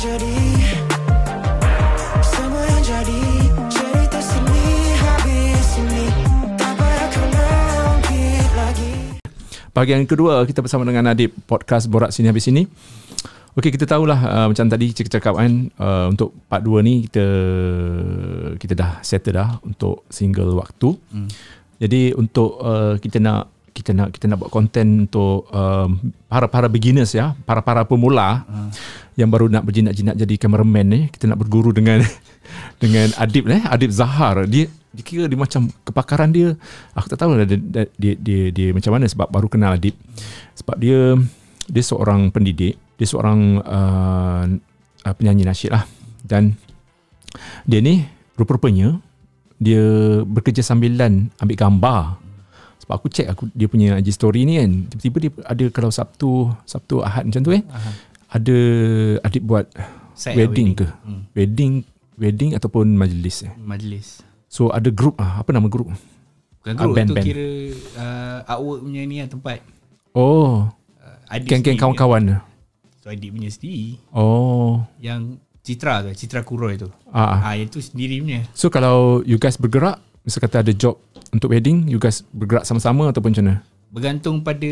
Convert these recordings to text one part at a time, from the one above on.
jadi yang Bahagian kedua kita bersama dengan Nadib Podcast Borak Sini Habis Sini Okey kita tahulah uh, macam tadi cakap-cakap kan uh, untuk part Dua ni kita kita dah settle dah untuk single waktu. Hmm. Jadi untuk uh, kita nak kita nak kita nak buat content untuk um, para-para beginners ya, para-para pemula uh. yang baru nak berjinak-jinak jadi cameraman ni, kita nak berguru dengan dengan Adib eh, Adib Zahar. Dia dikira dia macam kepakaran dia aku tak tahu lah dia dia, dia, dia, dia macam mana sebab baru kenal Adib. Sebab dia dia seorang pendidik, dia seorang uh, uh penyanyi nasyid lah dan dia ni rupa-rupanya dia bekerja sambilan ambil gambar sebab aku check aku dia punya IG story ni kan. Tiba-tiba dia ada kalau Sabtu, Sabtu Ahad macam tu eh. uh Ada adik buat wedding, wedding ke? Hmm. Wedding wedding ataupun majlis eh? Majlis. So ada group ah, apa nama group? Bukan group, uh, tu kira uh, artwork punya ni lah tempat. Oh. Uh, Geng-geng kawan-kawan. Dia. So adik punya sendiri. Oh. Yang Citra tu, Citra Kuroi tu. Ah. Ah, itu sendiri punya. So kalau you guys bergerak, misal kata ada job untuk wedding you guys bergerak sama-sama ataupun macam mana bergantung pada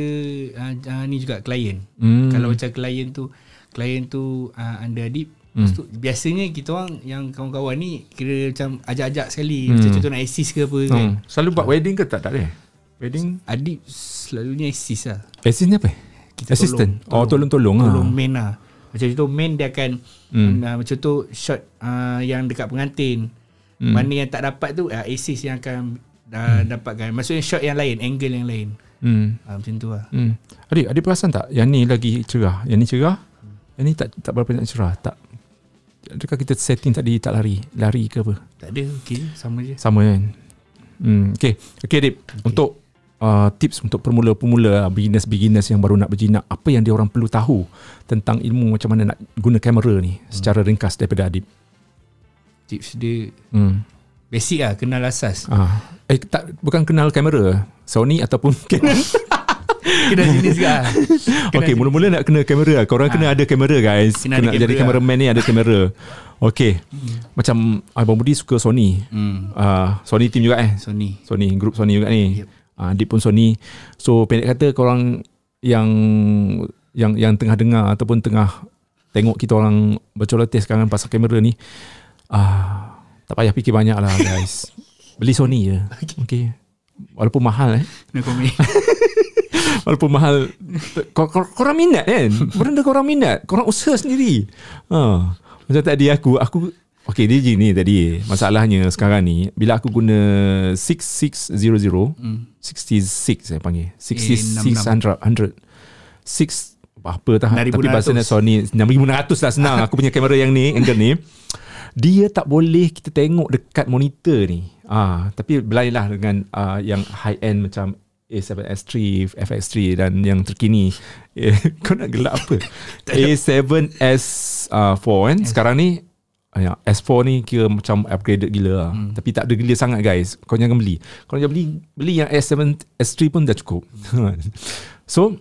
uh, uh, ni juga klien hmm. kalau macam klien tu klien tu uh, under adib hmm. Lepas biasanya kita orang yang kawan-kawan ni kira macam ajak-ajak sekali hmm. macam contoh nak assist ke apa kan. hmm. kan. Selalu buat wedding ke tak? Tak boleh? Wedding? Adib selalunya assist lah. Assist ni apa? Kita Assistant? Oh, tolong, tolong, oh tolong-tolong lah. Tolong main lah. Macam contoh main dia akan hmm. uh, macam tu shot uh, yang dekat pengantin hmm. mana yang tak dapat tu uh, ah, assist yang akan uh, hmm. dapatkan maksudnya shot yang lain angle yang lain hmm. uh, macam tu lah hmm. adik ada perasan tak yang ni lagi cerah yang ni cerah hmm. yang ni tak tak berapa nak cerah tak Adakah kita setting tadi tak lari? Lari ke apa? Tak ada. Okay. Sama je. Sama kan? Hmm, okay. Okay, Adib. Okay. Untuk uh, tips untuk pemula-pemula, beginners-beginners yang baru nak berjinak, apa yang dia orang perlu tahu tentang ilmu macam mana nak guna kamera ni hmm. secara ringkas daripada Adib? tips dia hmm. basic lah kenal asas ah. eh tak bukan kenal kamera Sony ataupun Canon kena jenis ke lah. Okey, mula-mula nak kena kamera lah. Korang ha. kena ada kamera guys. Kena, kena jadi kamera lah. ni ada kamera. Okey. Hmm. Macam Abang Budi suka Sony. Hmm. Uh, Sony team juga eh. Sony. Sony, grup Sony juga ni. Yep. Uh, Deep pun Sony. So pendek kata korang yang yang yang tengah dengar ataupun tengah tengok kita orang bercolotis sekarang pasal kamera ni. Ah, tak payah fikir banyak lah guys. Beli Sony je. okey. okay. Walaupun mahal eh. No comment. Walaupun mahal. Korang minat kan? Benda korang minat. Korang usaha sendiri. Ha. Macam tadi aku, aku... okey dia gini tadi. Masalahnya sekarang ni, bila aku guna 6600, mm. 66 saya panggil. 6600. Eh, 6, 6. 6 apa tah tapi bahasa Sony 6600 lah senang aku punya kamera yang ni angle ni dia tak boleh kita tengok dekat monitor ni ah tapi belainlah dengan uh, yang high end macam A7S3 FX3 dan yang terkini eh, kau nak gelak apa A7S4 ah, kan sekarang ni ah, Ya, S4 ni kira macam upgraded gila lah. Hmm. Tapi tak ada gila sangat guys. Kau jangan beli. Kau jangan beli beli yang S7 S3 pun dah cukup. so,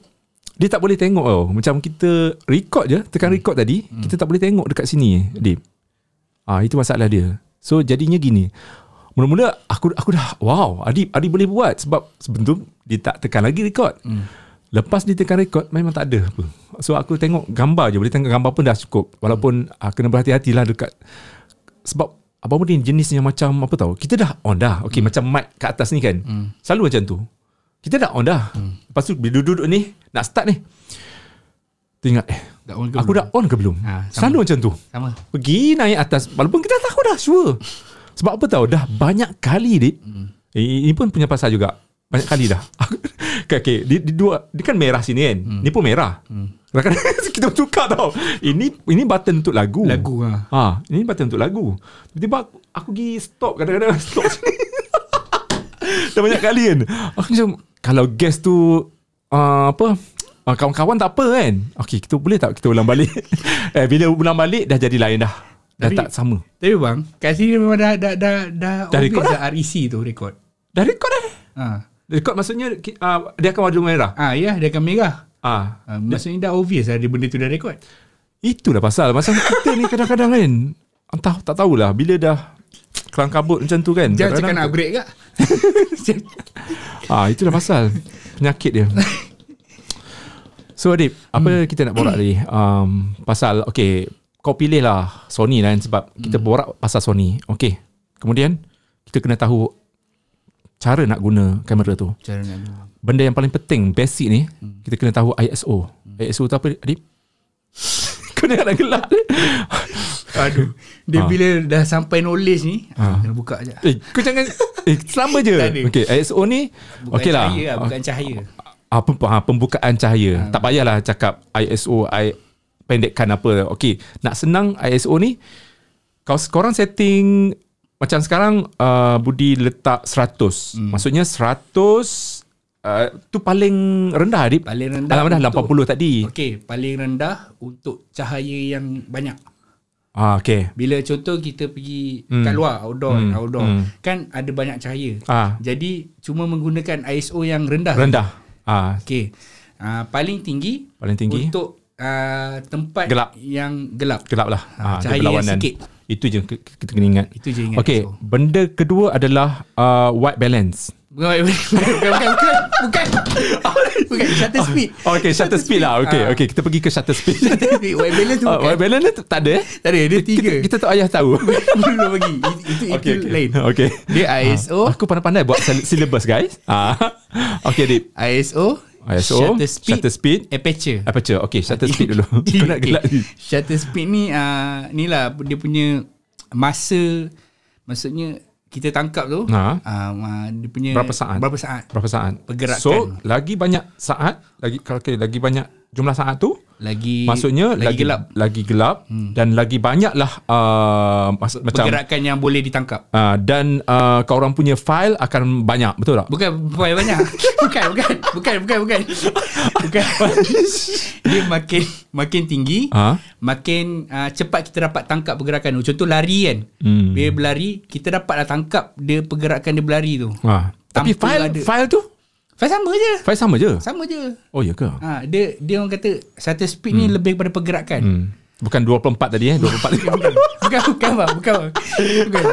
dia tak boleh tengok tau. Macam kita record je, tekan hmm. record tadi, hmm. kita tak boleh tengok dekat sini, Deep. Ah ha, itu masalah dia. So jadinya gini. Mula-mula aku aku dah wow, Adi Adi boleh buat sebab sebelum dia tak tekan lagi rekod. Hmm. Lepas dia tekan rekod Memang tak ada So aku tengok gambar je Boleh tengok gambar pun dah cukup Walaupun hmm. ah, Kena berhati-hatilah dekat Sebab apa pun ni jenis yang macam Apa tahu Kita dah on dah Okay hmm. macam mic kat atas ni kan hmm. Selalu macam tu Kita dah on dah hmm. Lepas tu bila duduk ni Nak start ni Tengok eh dah on ke aku belum? dah on ke belum? Ha, Selalu macam tu. Sama. Pergi naik atas. Walaupun kita tahu dah, sure. Sebab apa tahu? Dah banyak kali, Dit. Hmm. Ini pun punya pasal juga. Banyak kali dah. okay, okay. Di, di dua, dia kan merah sini kan? Hmm. Ni pun merah. Hmm. kita suka tahu Ini ini button untuk lagu. Lagu lah. Ha. ha, ini button untuk lagu. Tiba-tiba aku, aku pergi stop. Kadang-kadang stop sini. dah banyak kali kan? Aku macam, kalau gas tu, uh, apa, Ah, kawan-kawan tak apa kan Okay kita boleh tak Kita ulang balik eh, Bila ulang balik Dah jadi lain dah Dah tak sama Tapi bang Kat sini memang dah Dah Dah, dah, dah, dah record dah REC tu record Dah record dah ha. Record maksudnya uh, Dia akan warna merah Ah Ya dia akan merah Ah, ha. uh, Maksudnya dah obvious lah Benda tu dah record Itulah pasal Masa kita ni kadang-kadang kan Entah tak tahulah Bila dah Kelang kabut macam tu kan Jangan cakap nak upgrade ke Ah, ha, Itulah pasal Penyakit dia So Adib hmm. Apa kita nak borak tadi um, Pasal Okay Kau pilih lah Sony kan Sebab hmm. kita borak pasal Sony Okay Kemudian Kita kena tahu Cara nak guna kamera tu Cara nak guna Benda yang paling penting Basic ni hmm. Kita kena tahu ISO hmm. ISO tu apa Adib? Kau nak gelap lah. Aduh Dia ha. bila dah sampai knowledge ni ha. Kena buka je Eh kau jangan Eh selama je Okay ISO ni Bukan okay lah. cahaya lah. Bukan cahaya apa uh, ah, pembukaan cahaya. Hmm. Tak payahlah cakap ISO I pendekkan apa. Okey, nak senang ISO ni kau korang setting macam sekarang uh, budi letak 100. Hmm. Maksudnya 100 Uh, tu paling rendah Adib paling rendah alam dah 80 untuk, tadi okey paling rendah untuk cahaya yang banyak ah okey bila contoh kita pergi hmm. kat luar outdoor hmm. outdoor hmm. kan ada banyak cahaya ah. jadi cuma menggunakan ISO yang rendah rendah Ah. Okey. Uh, paling tinggi paling tinggi untuk uh, tempat gelap. yang gelap. Gelap lah. Uh, cahaya berlawanan. sikit. Itu je kita kena ingat. Itu je ingat. Okey, so. benda kedua adalah uh, white balance. Bukan bukan bukan bukan bukan, bukan, bukan shutter speed. Oh, okay, shutter, speed, lah. Okay, ah. okay, kita pergi ke shutter speed. Shutter belen tu. Oh, bukan. White balance tu tak ada. Eh? Tak ada, dia tiga. Kita, kita tak ayah tahu. Belum lagi. Itu itu okay, okay. lain. Okay. Dia ISO. Uh, ah, aku pandai-pandai buat syllabus guys. Ah, okay, dip. ISO. ISO. Shutter speed. Shutter speed. Aperture. Aperture. Okay, shutter speed dulu. Kau nak gelap Shutter speed ni, uh, ni lah dia punya masa. Maksudnya kita tangkap tu ha? uh, dia punya berapa saat berapa saat berapa saat pergerakan so lagi banyak saat lagi kalau okay, lagi banyak jumlah saat tu lagi maksudnya lagi, lagi gelap lagi gelap hmm. dan lagi banyaklah uh, macam pergerakan yang boleh ditangkap uh, dan uh, kau orang punya file akan banyak betul tak bukan file banyak bukan bukan bukan bukan bukan bukan dia makin makin tinggi huh? Ha? makin uh, cepat kita dapat tangkap pergerakan tu contoh lari kan hmm. dia berlari kita dapatlah tangkap dia pergerakan dia berlari tu huh. Ah, tapi file ada. file tu Fight sama je. Fight sama je. Sama je. Oh ya ke? Ha, dia dia orang kata shutter speed hmm. ni lebih kepada pergerakan. Hmm. Bukan 24 tadi eh, 24 bukan, tadi. bukan. Bukan bukan bang. bukan. bukan.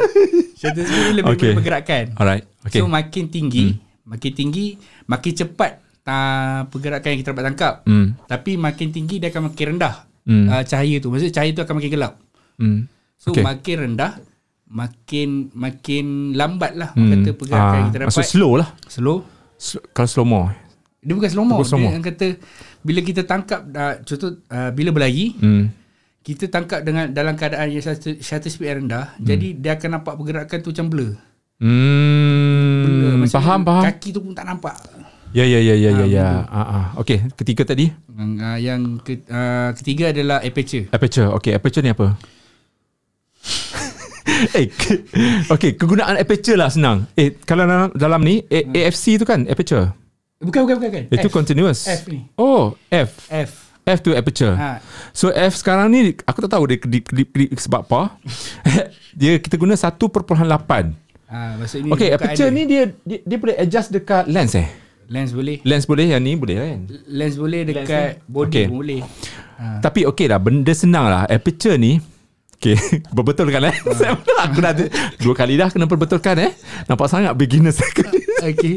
Shutter speed ni lebih okay. pada pergerakan. Alright. Okay. So makin tinggi, hmm. makin tinggi, makin cepat uh, pergerakan yang kita dapat tangkap. Hmm. Tapi makin tinggi dia akan makin rendah. Hmm. Uh, cahaya tu maksudnya cahaya tu akan makin gelap. Hmm. So okay. makin rendah makin makin lambatlah hmm. kata pergerakan ah, yang kita dapat. Maksud slow lah. Slow. Kalau slow mo Dia bukan slow mo Dia yang kata Bila kita tangkap uh, Contoh uh, Bila berlari hmm. Kita tangkap dengan Dalam keadaan yang shutter, shutter speed yang rendah hmm. Jadi dia akan nampak Pergerakan tu macam blur Hmm, faham faham. Kaki tu pun tak nampak. Ya ya ya ya ah, ya ya. Ah ah. Okey, ketiga tadi. Yang, yang ke, uh, ketiga adalah aperture. Aperture. Okey, aperture ni apa? eh, okay, kegunaan aperture lah senang. Eh, kalau dalam, dalam ni, A- hmm. AFC tu kan aperture? Bukan, bukan, bukan. bukan. Itu F. continuous. F ni. Oh, F. F. F tu aperture. Ha. So F sekarang ni, aku tak tahu dia kedip, kedip, kedip sebab apa. dia kita guna 1.8. Ha, maksudnya ni okay, aperture ni dia, dia, dia boleh adjust dekat lens eh? Lens boleh. Lens boleh yang ni boleh kan? Lens boleh dekat lens body okay. boleh. Ha. Tapi okey lah, benda senang lah. Aperture ni, Okay, perbetulkan eh. Uh. aku dah dua kali dah kena perbetulkan eh. Nampak sangat beginner sekali. okay.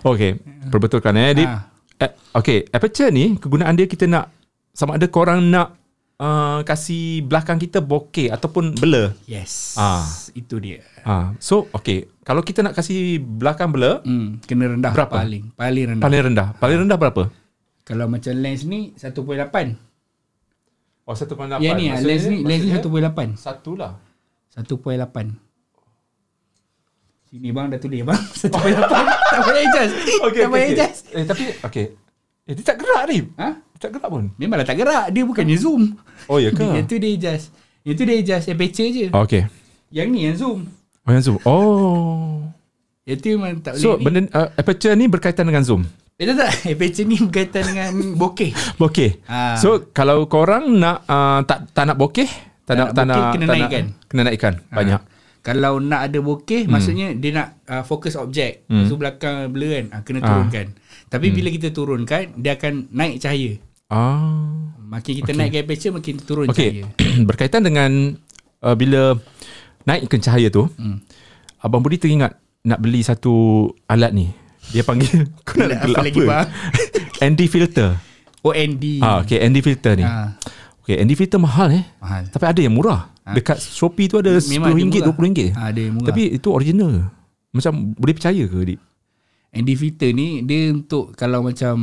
Okay, perbetulkan eh. Di, uh. Ah. Eh, okay, aperture ni kegunaan dia kita nak sama ada korang nak uh, kasih belakang kita bokeh ataupun blur. Yes, Ah, itu dia. Ah, so okay. Kalau kita nak kasih belakang blur, hmm, kena rendah berapa? Paling, paling rendah. Paling rendah. Paling ah. rendah berapa? Kalau macam lens ni 1.8. Oh 1.8 ya, maksudnya, ni Les ni Les ni 1.8 Satu lah 1.8 Sini bang dah tulis bang 1.8 ya, Tak payah adjust okay, Tak payah okay, okay. adjust Eh tapi Okay Eh dia tak gerak ni Ha? Dia tak gerak pun Memanglah tak gerak Dia bukannya zoom Oh ya ke Yang tu dia adjust Yang tu dia adjust Aperture je oh, Okay Yang ni yang zoom Oh yang zoom Oh Yang tu memang tak boleh So benda uh, Aperture ni berkaitan dengan zoom Beda eh, tak? Eh, beca ni berkaitan dengan bokeh. Bokeh. Ha. So, kalau korang nak uh, tak, tak nak bokeh, tak, tak nak, tak nak, kena tak naikkan. Nak, kena naikkan. Ha. Banyak. Kalau nak ada bokeh, hmm. maksudnya dia nak uh, fokus objek. Hmm. So, belakang blur kan? Uh, kena turunkan. Ha. Tapi hmm. bila kita turunkan, dia akan naik cahaya. Ah. Makin kita okay. naikkan beca, makin turun okay. cahaya. Berkaitan dengan uh, bila naikkan cahaya tu, hmm. Abang Budi teringat nak beli satu alat ni. Dia panggil Kau nak apa, apa lagi bang Andy Filter Oh Andy ah, Okay Andy Filter ni ah. Okay Andy Filter mahal eh Mahal Tapi ada yang murah ah. Dekat Shopee tu ada RM10, RM20 ah, Ada yang murah Tapi itu original Macam boleh percaya ke Adik Andy Filter ni Dia untuk Kalau macam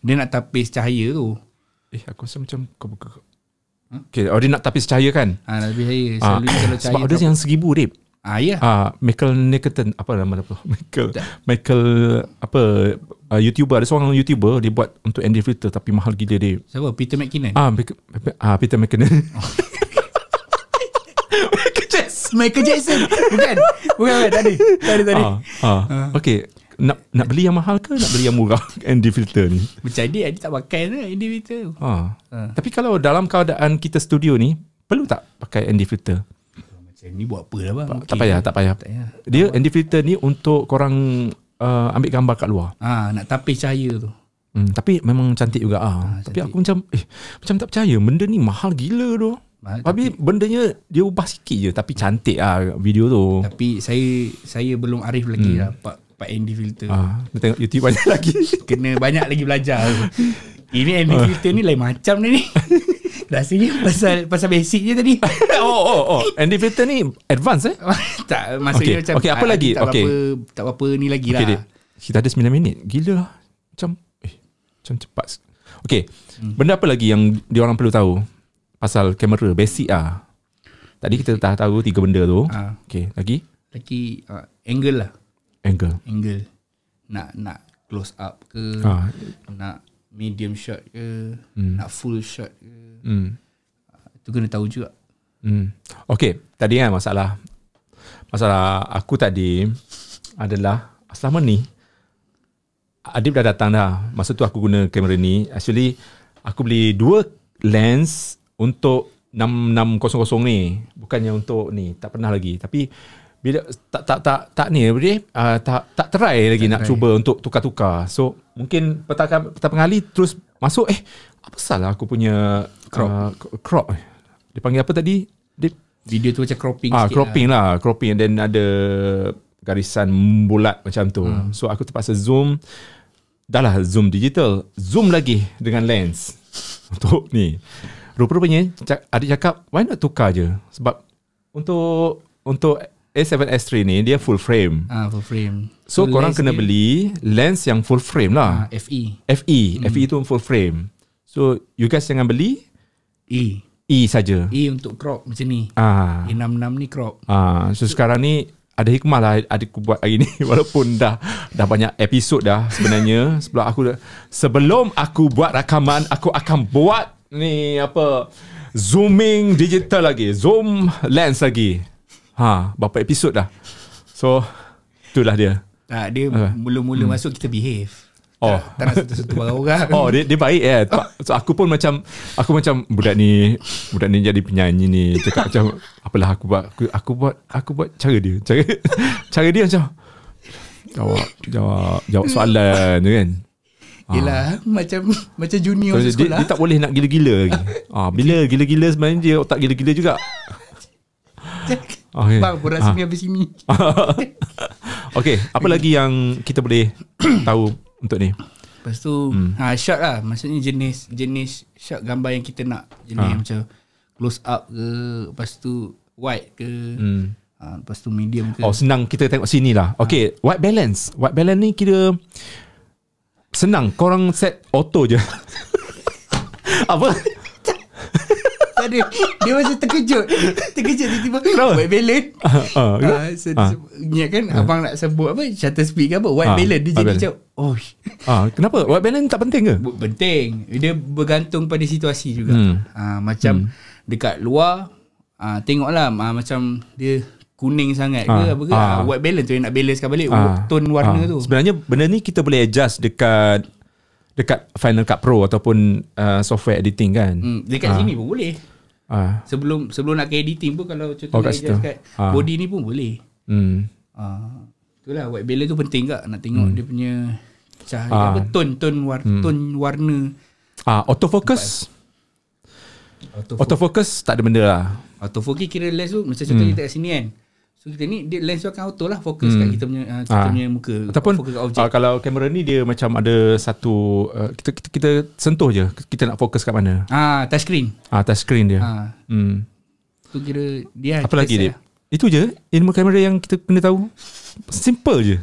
Dia nak tapis cahaya tu Eh aku rasa macam Kau buka Okay, oh nak tapis cahaya kan? Ha, tapis cahaya. ha. kalau cahaya. Sebab ada yang segibu Rip. Ah ya. Ah uh, Michael Nickerton apa nama dia? Michael da. Michael apa uh, YouTuber ada seorang YouTuber dia buat untuk Andy Filter tapi mahal gila dia. Siapa? Peter McKinnon. Ah uh, uh, Peter McKinnon. Michael Jackson. Michael Jackson. Bukan. Bukan, tadi. Tadi tadi. Ah. Uh, ah. uh, uh. Okey. Nak nak beli yang mahal ke nak beli yang murah ND filter ni? Macam dia, dia tak pakai lah ND filter Ah. Uh. Tapi kalau dalam keadaan kita studio ni, perlu tak pakai ND filter? macam ni buat apa lah bang tak, tak payah tak payah dia anti filter ni untuk korang uh, ambil gambar kat luar ah ha, nak tapis cahaya tu hmm, tapi memang cantik juga ah ha, tapi aku macam eh macam tak percaya benda ni mahal gila tu Mahal, tapi, tapi bendanya dia ubah sikit je tapi cantik ah video tu. Tapi saya saya belum arif lagi hmm. lah Pak Pak Andy filter. Ah, kita tengok YouTube banyak lagi. Kena banyak lagi belajar. Ini Andy ah. filter ni lain macam ni. Rasanya pasal pasal basic je tadi. oh oh oh. Andy Filter ni advance eh? tak, maksudnya okay. macam Okey, apa ah, lagi? Tak okay. apa tak apa ni lagi okay, lah. Kita ada 9 minit. Gila lah. Macam eh macam cepat. Okey. Hmm. Benda apa lagi yang dia orang perlu tahu pasal kamera basic ah. Tadi kita dah tahu tiga benda tu. Uh, ah. Okey, lagi? Lagi uh, angle lah. Angle. Angle. Nak nak close up ke? Uh. Nak medium shot ke? Hmm. Nak full shot ke? Hmm. Itu kena tahu juga. Hmm. Okay, tadi kan masalah. Masalah aku tadi adalah selama ni, Adib dah datang dah. Masa tu aku guna kamera ni. Actually, aku beli dua lens untuk 6600 ni. Bukannya untuk ni. Tak pernah lagi. Tapi bila tak tak tak tak ni apa uh, tak tak try lagi tak nak try. cuba untuk tukar-tukar. So mungkin petakan petak pengali terus masuk eh apa salah aku punya crop uh, crop eh? dipanggil apa tadi? Dip. Video tu macam cropping ah, sikit. cropping lah. lah, cropping and then ada garisan bulat macam tu. Hmm. So aku terpaksa zoom dah lah zoom digital, zoom lagi dengan lens untuk ni. Rupa-rupanya adik cakap why not tukar je sebab untuk untuk A7S3 ni dia full frame. Ah full frame. So, so korang kena beli lens yang full frame lah. Ah, FE. FE, mm. FE itu full frame. So you guys jangan beli E. E saja. E untuk crop macam ni. Ah. E66 ni crop. Ah, so, so sekarang ni ada hikmah lah ada aku buat hari ni walaupun dah dah banyak episod dah sebenarnya sebelum aku dah sebelum aku buat rakaman aku akan buat ni apa zooming digital lagi zoom lens lagi Ha, berapa episod dah. So itulah dia. Tak, ah, dia uh, mula-mula hmm. masuk kita behave. Oh, tak, tak nak sentuh-sentuh orang. Oh, dia dia baik eh. Yeah. So aku pun macam aku macam budak ni, budak ni jadi penyanyi ni. Cakap macam apalah aku buat aku, aku buat aku buat cara dia. Cara cara dia macam jawab jawab jawab soalan tu kan. Ah. Yelah, ha. macam macam junior so, sekolah. Dia, dia, tak boleh nak gila-gila lagi. Ah, bila gila-gila sebenarnya dia otak gila-gila juga. Okay. Ah, ya. Bang, beras ah. ni habis ini. okay, apa lagi yang kita boleh tahu untuk ni? Lepas tu, hmm. ha, shot lah. Maksudnya jenis jenis shot gambar yang kita nak. Jenis ha. macam close up ke, lepas tu wide ke. Hmm. Ha, lepas tu medium ke. Oh, senang kita tengok sini lah. Ha. Okay, white balance. White balance ni kira senang. Korang set auto je. apa? Tak ada Dia masih terkejut Terkejut tiba-tiba Kenapa? White balance uh, uh, uh, uh, Ingat kan uh. Abang nak sebut apa Shutter speed ke apa White uh, ah, balance Dia jadi macam oh. uh, Kenapa? White balance tak penting ke? Penting Dia bergantung pada situasi juga hmm. uh, Macam hmm. Dekat luar uh, Tengoklah uh, Macam Dia kuning sangat ha, ke apa ke ha, white balance tu yang nak balancekan balik ha, tone warna ha, tu sebenarnya benda ni kita boleh adjust dekat dekat Final Cut Pro ataupun uh, software editing kan. Hmm, dekat ha. sini pun boleh. Ha. Sebelum sebelum nak ke editing pun kalau contoh oh, kat dia dekat ha. body ni pun boleh. Hmm. Ha. Itulah white balance tu penting tak nak tengok hmm. dia punya cahaya ha. apa tone tone war, hmm. tone warna. ha, autofocus. Autofocus. autofocus tak ada benda lah. Autofocus kira lens tu macam contohnya hmm. kat sini kan. So kita ni dia lens akan auto lah fokus hmm. kat kita punya uh, ah. kita ha. punya muka ataupun fokus kat objek. Uh, kalau kamera ni dia macam ada satu uh, kita, kita kita sentuh je kita nak fokus kat mana. Ah touch screen. Ah touch screen dia. Ah. Hmm. Tu kira dia Apa lagi dia? Lah. Itu je ilmu kamera yang kita kena tahu. Simple je.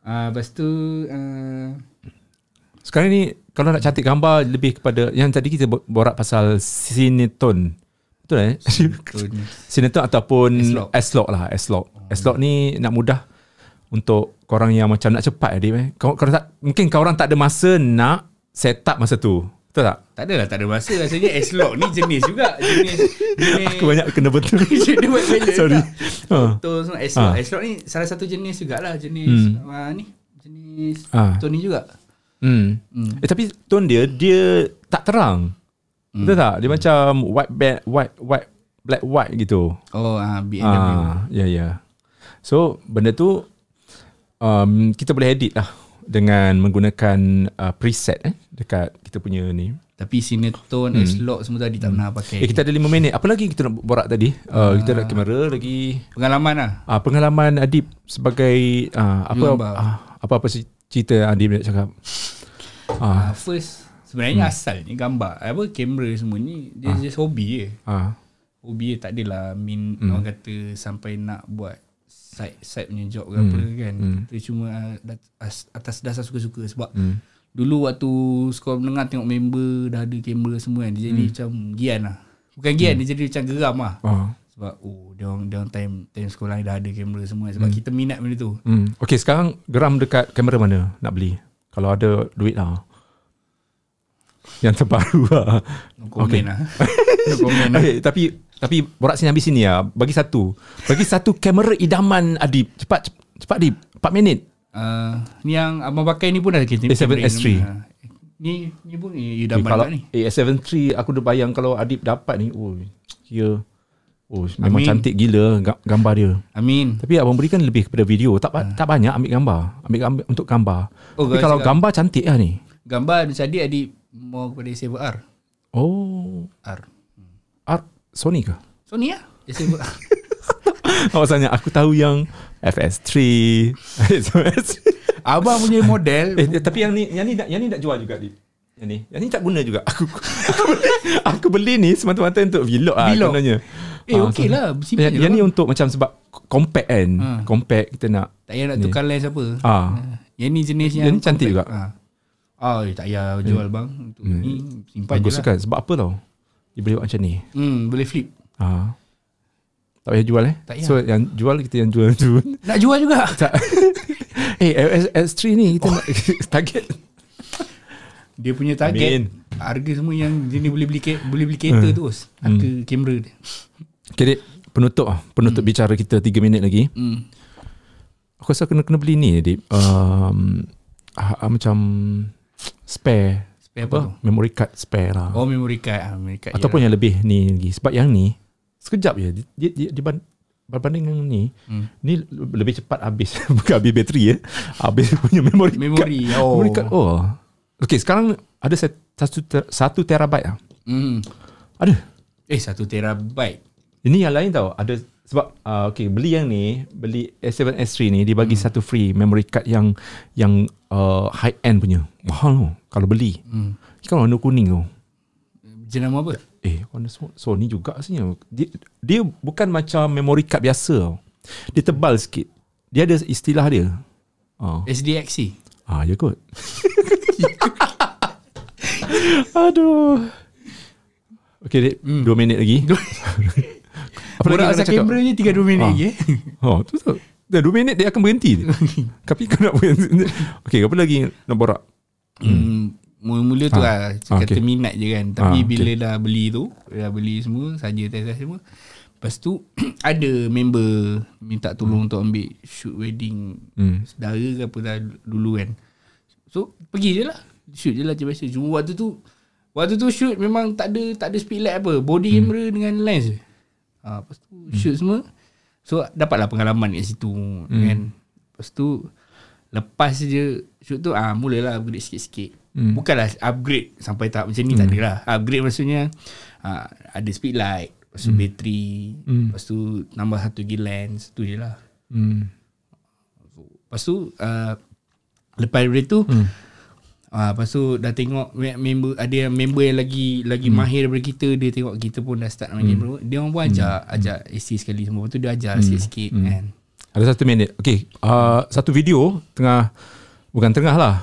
Ah uh, lepas tu uh, sekarang ni kalau nak cantik gambar lebih kepada yang tadi kita borak pasal sinetone. Betul eh? Sinetron ataupun S-Log lah. S-Log. Oh. S-Log ni nak mudah untuk korang yang macam nak cepat eh, adik eh. Kau, kau tak, mungkin kau orang tak ada masa nak set up masa tu. Betul tak? Tak adalah tak ada masa. Rasanya S-Log ni jenis juga. Jenis, jenis Aku banyak kena betul. Sorry. Ha. Betul. Uh. S-Log ha. ni salah satu jenis jugalah. Jenis hmm. uh, ni. Jenis uh. Tony juga. Hmm. hmm. Eh, tapi tone dia, dia tak terang. Hmm. Betul hmm. tak? Dia hmm. macam white black white white black white gitu. Oh, ah uh, BMW. Ah, ya yeah, ya. Yeah. So, benda tu um, kita boleh edit lah dengan menggunakan uh, preset eh dekat kita punya ni. Tapi scene tone, hmm. slot semua tadi tak pernah pakai. Eh, kita ada lima minit. Apa lagi kita nak borak tadi? Uh, uh, kita ada kamera lagi. Pengalaman lah. Uh, pengalaman Adib sebagai uh, apa, apa-apa cerita Adib nak cakap. Uh. Uh, first, Sebenarnya hmm. ni gambar apa kamera semua ni dia ha. just hobi je. Ha. Hobi je tak adalah min hmm. orang kata sampai nak buat side side punya job ke hmm. apa kan. Hmm. cuma ah, atas dasar suka-suka sebab hmm. dulu waktu sekolah menengah tengok member dah ada kamera semua kan. Dia jadi hmm. macam gian lah. Bukan gian hmm. dia jadi macam geram lah. Ha. Sebab oh dia orang, dia orang time time sekolah ni dah ada kamera semua kan. sebab hmm. kita minat benda tu. Hmm. Okay sekarang geram dekat kamera mana nak beli? Kalau ada duit lah yang terbaru no lah. No comment lah. Okay, tapi tapi borak sini habis sini ya. Bagi satu. Bagi satu kamera idaman Adib. Cepat cepat Adib. 4 minit. Uh, ni yang abang pakai ni pun ada kereta. A7S3. Ni, ni, ni, pun idaman eh, kalau ni. A7S3 aku dah bayang kalau Adib dapat ni. Oh, kira. Ya. Oh, memang Amin. cantik gila gambar dia. Amin. Tapi abang berikan lebih kepada video. Tak uh. tak banyak ambil gambar. Ambil gambar untuk gambar. Oh, Tapi kalau cakap. gambar cantik lah ni. Gambar tadi Adib more kepada Saber R. Oh. R. R Sony ke? Sony ya. Saber R. Awak tanya, aku tahu yang FS3. FS3. Abang punya model. Eh, tapi yang ni yang ni nak yang ni nak jual juga ni. Yang ni. Yang ni tak guna juga. Aku aku beli, aku beli ni semata-mata untuk vlog lah, Vlog. gunanya. Eh ha, okey lah so, Yang, yang ni lah. untuk macam sebab Compact kan ha. Compact kita nak Tak payah nak ni. tukar lens apa ha. Yang ni jenis yang Yang ni cantik compact. juga ha. Ah, oh, tak payah hmm. jual bang untuk hmm. ni simpan Bagus lah. kan? Sebab apa tau? Dia boleh buat macam ni. Hmm, boleh flip. Ah. Tak payah jual eh? Tak payah. So yang jual kita yang jual tu. Nak jual juga. Tak. eh, eh, eh S3 ni kita oh. target. Dia punya target. Amin. Harga semua yang dia ni boleh beli ke, boleh beli kereta hmm. tu. Harga hmm. kamera dia. Okay, dek. penutup ah. Penutup hmm. bicara kita 3 minit lagi. Hmm. Aku rasa kena kena beli ni, Dik. Um, ah, ah, macam spare spare apa, apa memory card spare lah oh memory card ah, memory card ataupun ya. yang lebih ni lagi sebab yang ni sekejap je dia dia, dia Berbanding dengan ni hmm. Ni lebih cepat habis Bukan habis bateri ya Habis punya memory Memory card. Oh. Memory card Oh Okay sekarang Ada satu, satu terabyte ah, hmm. Ada Eh satu terabyte Ini yang lain tau Ada sebab uh, ah, okay beli yang ni beli S7 S3 ni dia bagi hmm. satu free memory card yang yang uh, high end punya hmm. mahal tu kalau beli hmm. kan warna kuning tu jenama apa eh warna Sony juga sebenarnya dia, dia bukan macam memory card biasa tau dia tebal sikit dia ada istilah dia uh. Ah. SDXC ah ya kot aduh Okay, hmm. dua minit lagi. pura asal kameranya tiga 2 minit ah. lagi eh. Oh, tu tu. Dah 2 minit dia akan berhenti. Tapi kau nak berhenti. Okey, apa lagi nak borak? Hmm. Mula-mula tu ha. lah Cakap ah, okay. terminat je kan Tapi ha, bila dah beli tu Dah beli semua Saja test test semua Lepas tu Ada member Minta tolong hmm. untuk ambil Shoot wedding hmm. Sedara ke apa dah Dulu kan So pergi je lah Shoot je lah macam biasa Cuma waktu tu Waktu tu shoot memang tak ada Tak ada speed light apa Body hmm. camera dengan lens je Ha, lepas tu hmm. shoot semua. So dapatlah pengalaman kat situ hmm. kan. Lepas tu lepas je shoot tu ah ha, mulalah upgrade sikit-sikit. Hmm. Bukanlah upgrade sampai tahap macam ni hmm. tak adalah. Upgrade maksudnya ha, ada speed light, lepas tu hmm. bateri, hmm. lepas tu tambah satu gear lens, tu je lah. Hmm. Lepas tu uh, lepas dari tu hmm. Ah, lepas tu dah tengok member ada ah, yang member yang lagi lagi hmm. mahir daripada kita dia tengok kita pun dah start main hmm. bro. Dia orang pun ajar hmm. ajar AC sekali semua. Lepas tu dia ajar hmm. sikit-sikit hmm. kan. Ada satu minit. Okey, uh, satu video tengah bukan tengah lah.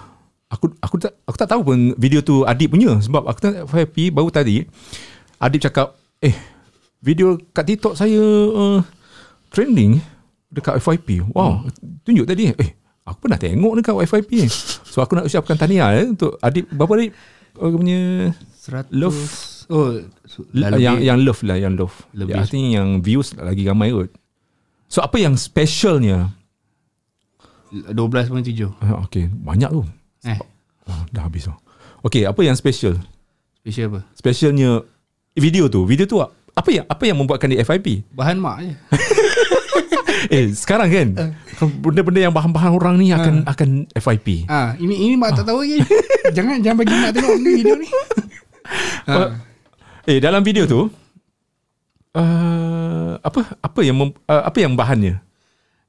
Aku aku tak aku tak tahu pun video tu Adib punya sebab aku tak happy baru tadi Adib cakap eh video kat TikTok saya uh, trending dekat FYP. Wow, hmm. tunjuk tadi. Eh, aku pernah tengok dekat FYP ni. So aku nak ucapkan tahniah eh, untuk adik bapa adik orang punya 100 love oh so, lebih, yang yang love lah yang love. Lebih. Ya, artinya yang views lagi ramai kot. So apa yang specialnya? 12.7. Ah, okay, banyak tu. Eh. Oh, dah habis oh. Okay, apa yang special? Special apa? Specialnya video tu. Video tu apa yang apa yang membuatkan di FIP? Bahan mak je. eh sekarang kan eh. benda-benda yang bahan-bahan orang ni akan uh. akan FIP. Ah uh, ini ini mak uh. tak ah. tahu lagi. jangan jangan bagi mak tengok video ni. Uh. Eh dalam video tu uh, apa apa yang uh, apa yang bahannya?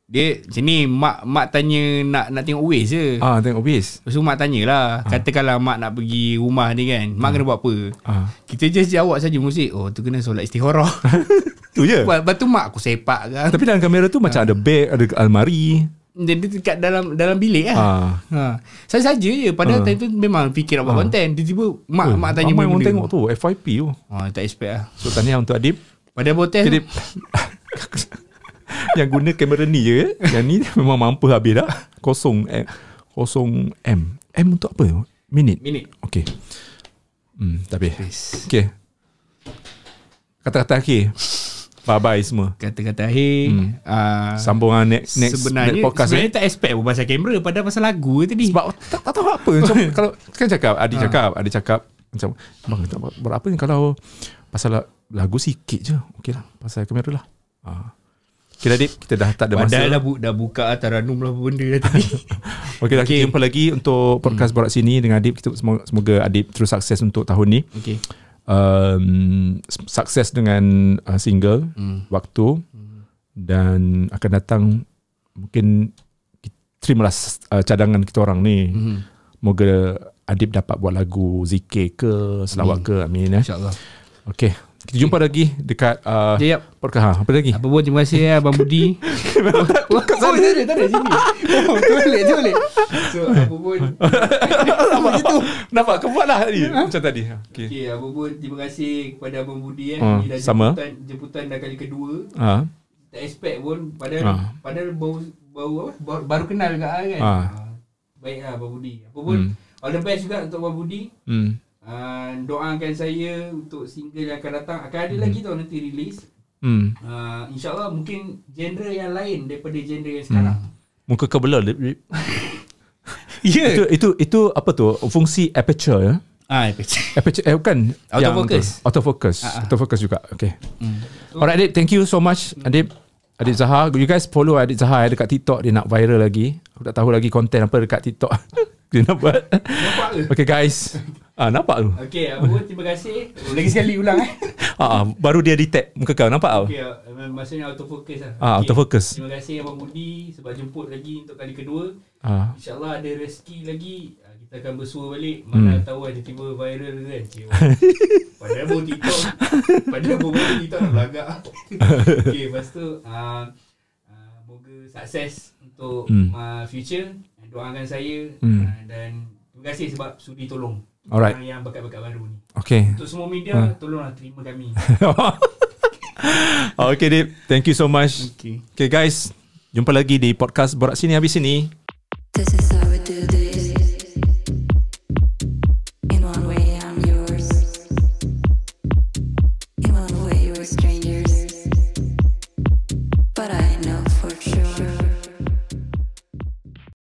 Dia sini mak mak tanya nak nak tengok waste je. Ah tengok waste. So mak tanyalah. Ah. Katakanlah mak nak pergi rumah ni kan. Mak ah. kena buat apa? Ah. Kita je jawab saja musik. Oh tu kena solat istikharah. Tu je. Buat batu mak aku sepak kan. Tapi dalam kamera tu macam ah. ada beg, ada almari. Jadi dekat dalam dalam bilik lah. Ah, Ha. ha. Saya saja je. Padahal ha. tu memang fikir nak buat ha. Ah. konten. Tiba-tiba mak, oh, mak tanya benda. orang tengok tu. FYP tu. Ha, tak expect lah. So tanya untuk Adib. Pada botes. Adib. yang guna kamera ni je. Yang ni memang mampu habis dah. Kosong. Eh, kosong M. M untuk apa? Minit. Minit. Okay. Hmm, tapi. Okey. Kata-kata akhir. Okay. Bye-bye semua Kata-kata akhir hmm. uh, Sambung next, next sebenarnya, podcast Sebenarnya ni. tak expect pun pasal kamera pada pasal lagu tadi Sebab tak, tak tahu apa Macam kalau Kan cakap Adi ah. cakap Adi cakap Macam Bang tak buat, ni Kalau Pasal lagu sikit je Okey lah Pasal kamera lah uh. Ah. Okay lah, Kita dah tak ada Badal masa lah bu, Dah buka Taranum lah benda dah tadi Okay okay. Kita jumpa lagi Untuk podcast hmm. Borak Sini Dengan Adib. kita, semoga, semoga Adip terus sukses Untuk tahun ni Okay um, sukses dengan uh, single hmm. waktu hmm. dan akan datang mungkin terimalah uh, cadangan kita orang ni. Hmm. Moga Adib dapat buat lagu zikir ke selawat amin. Hmm. ke amin ya. Insyaallah. Okey. Kita jumpa lagi dekat uh, yep. podcast. Ha, apa lagi? Apa pun, terima kasih ya, Abang Budi. oh, tak ada, tak ada sini. Oh, tu boleh, tu So, apa pun. Apa gitu? Nampak, kau buat lah tadi. Ha? Macam tadi. Ha, okay. okay, apa pun, terima kasih kepada Abang Budi. Eh. Ha, dah sama. Jemputan, jemputan dah kali kedua. Ha. Tak expect pun, padahal, ha. padahal baru, baru, baru, baru kenal dekat kan. Ha. Baiklah, Abang Budi. Apa pun, hmm. all the best juga untuk Abang Budi. Hmm uh, doakan saya untuk single yang akan datang akan ada hmm. lagi tau nanti rilis. hmm uh, insyaallah mungkin genre yang lain daripada genre yang sekarang hmm. muka kebelah ya yeah. itu, itu itu apa tu fungsi aperture ya Ah, aperture. Aperture, kan? Autofocus. autofocus. Uh-huh. Autofocus juga. Okay. Mm. Alright, Adib. Thank you so much, hmm. Adib. Adib Zahar. You guys follow Adib Zahar eh, dekat TikTok. Dia nak viral lagi. Aku tak tahu lagi konten apa dekat TikTok. dia nak buat. okay, guys. Ah nampak tu. Okey, aku terima kasih. Lagi sekali ulang eh. ah, ah baru dia detect muka kau nampak tau. Okey, ah, maksudnya autofocus lah. Ah okay. autofocus. Terima kasih Abang Budi sebab jemput lagi untuk kali kedua. Ah. InsyaAllah ada rezeki lagi. Ah, kita akan bersua balik. Mana hmm. tahu ada tiba viral kan. Okay, Padahal pun TikTok. Padahal mau TikTok nak belagak. Okey, lepas tu. Ah, moga uh, uh, sukses untuk hmm. uh, future. Doakan saya. Hmm. Uh, dan terima kasih sebab sudi tolong. Alright. Yang bekat-bekat baru ni. Okay. Untuk semua media, huh. Ha. tolonglah terima kami. okay, Deep, Thank you so much. Okay. okay, guys. Jumpa lagi di podcast Borak Sini Habis Sini. This is